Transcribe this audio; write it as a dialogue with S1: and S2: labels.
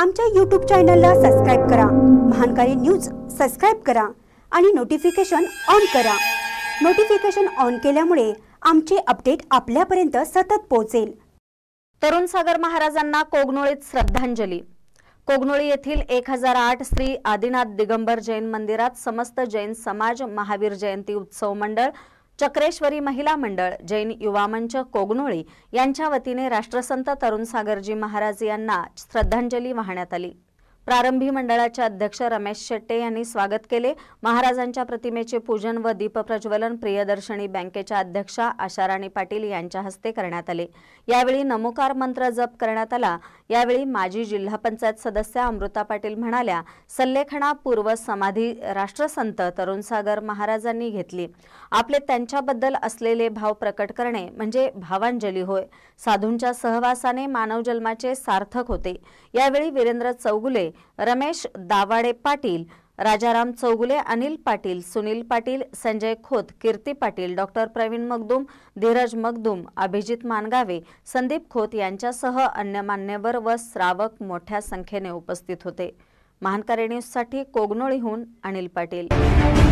S1: आमच्या यूट्यूब चॅनलला सबस्क्राईब करा महानकारी न्यूज सबस्क्राईब करा आणि नोटिफिकेशन ऑन करा नोटिफिकेशन ऑन केल्यामुळे आमचे अपडेट आपल्यापर्यंत सतत पोहोचेल तरुण सागर महाराजांना कोगनोळीत श्रद्धांजली
S2: कोगनोळी येथील एक हजार आठ श्री आदिनाथ दिगंबर जैन मंदिरात समस्त जैन समाज महावीर जयंती उत्सव मंडळ चक्रेश्वरी महिला मंडळ जैन युवा मंच कोगनोळी यांच्या वतीने राष्ट्रसंत तरुण सागरजी महाराज यांना श्रद्धांजली वाहण्यात आली प्रारंभी मंडळाचे अध्यक्ष रमेश शेट्टे यांनी स्वागत केले महाराजांच्या प्रतिमेचे पूजन व दीपप्रज्वलन प्रियदर्शनी बँकेच्या अध्यक्षा आशाराणी पाटील यांच्या हस्ते करण्यात आले यावेळी नमोकार मंत्र जप करण्यात आला यावेळी माजी जिल्हा पंचायत सदस्या अमृता पाटील म्हणाल्या सल्लेखणा पूर्व समाधी राष्ट्रसंत तरुणसागर महाराजांनी घेतली आपले त्यांच्याबद्दल असलेले भाव प्रकट करणे म्हणजे भावांजली होय साधूंच्या सहवासाने मानव जन्माचे सार्थक होते यावेळी वीरेंद्र चौगुले रमेश दावाडे पाटील राजाराम चौगुले अनिल पाटील सुनील पाटील संजय खोत कीर्ती पाटील डॉक्टर प्रवीण मगदूम धीरज मगदूम अभिजित मानगावे संदीप खोत यांच्यासह अन्य मान्यवर व श्रावक मोठ्या संख्येने उपस्थित होते महानकारी न्यूजसाठी कोगनोळीहून अनिल पाटील